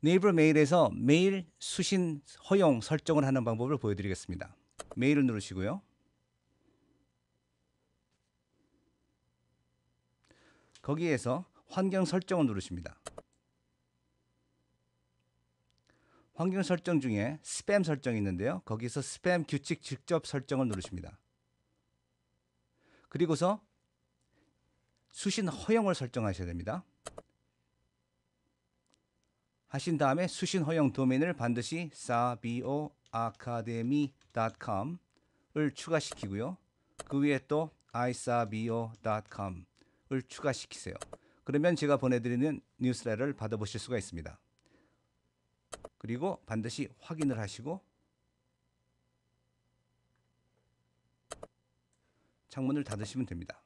네이버 메일에서 메일 수신 허용 설정을 하는 방법을 보여드리겠습니다. 메일을 누르시고요. 거기에서 환경 설정을 누르십니다. 환경 설정 중에 스팸 설정이 있는데요. 거기서 스팸 규칙 직접 설정을 누르십니다. 그리고서 수신 허용을 설정하셔야 됩니다. 하신 다음에 수신 허용 도메인을 반드시 sabioacademy.com을 추가시키고요. 그 위에 또 isabio.com을 추가시키세요. 그러면 제가 보내드리는 뉴스레터를 받아보실 수가 있습니다. 그리고 반드시 확인을 하시고 창문을 닫으시면 됩니다.